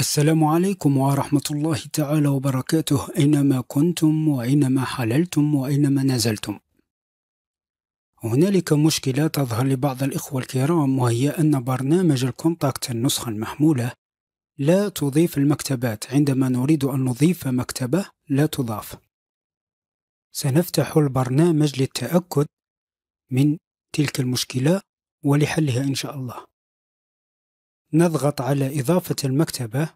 السلام عليكم ورحمة الله تعالى وبركاته أينما كنتم وأينما حللتم وأينما نزلتم. هنالك مشكلة تظهر لبعض الإخوة الكرام وهي أن برنامج الكونتاكت النسخة المحمولة لا تضيف المكتبات عندما نريد أن نضيف مكتبة لا تضاف. سنفتح البرنامج للتأكد من تلك المشكلة ولحلها إن شاء الله. نضغط على إضافة المكتبة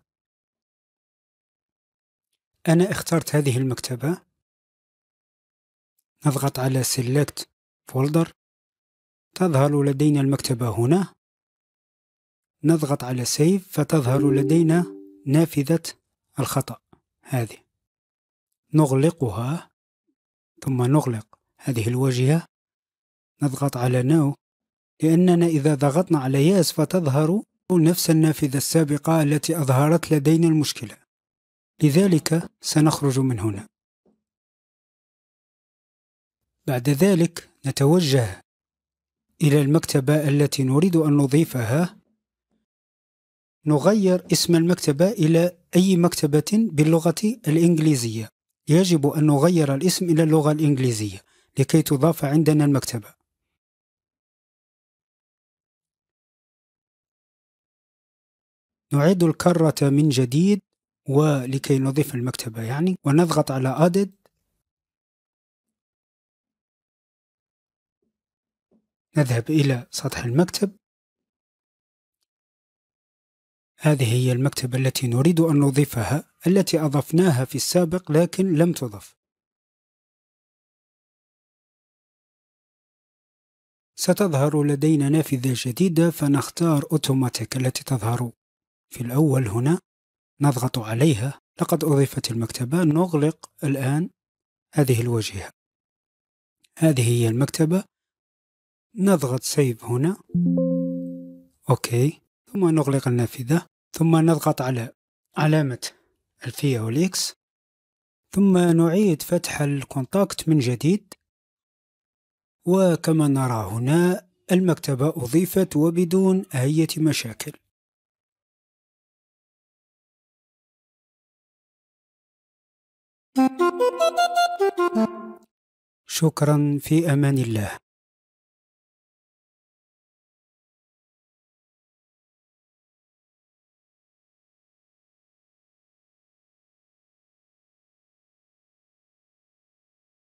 أنا اخترت هذه المكتبة نضغط على Select Folder تظهر لدينا المكتبة هنا نضغط على Save فتظهر لدينا نافذة الخطأ هذه نغلقها ثم نغلق هذه الواجهة نضغط على No لأننا إذا ضغطنا على Yes فتظهر نفس النافذة السابقة التي أظهرت لدينا المشكلة لذلك سنخرج من هنا بعد ذلك نتوجه إلى المكتبة التي نريد أن نضيفها نغير اسم المكتبة إلى أي مكتبة باللغة الإنجليزية يجب أن نغير الاسم إلى اللغة الإنجليزية لكي تضاف عندنا المكتبة نعيد الكرة من جديد ولكي نضيف المكتبة يعني ونضغط على added نذهب إلى سطح المكتب هذه هي المكتبة التي نريد أن نضيفها التي أضفناها في السابق لكن لم تضف ستظهر لدينا نافذة جديدة فنختار أوتوماتيك التي تظهر في الأول هنا نضغط عليها لقد أضيفت المكتبة نغلق الآن هذه الواجهة هذه هي المكتبة نضغط سيف هنا أوكي ثم نغلق النافذة ثم نضغط على علامة الفئة والإكس ثم نعيد فتح الكونتاكت من جديد وكما نرى هنا المكتبة أضيفت وبدون أي مشاكل شكرا في امان الله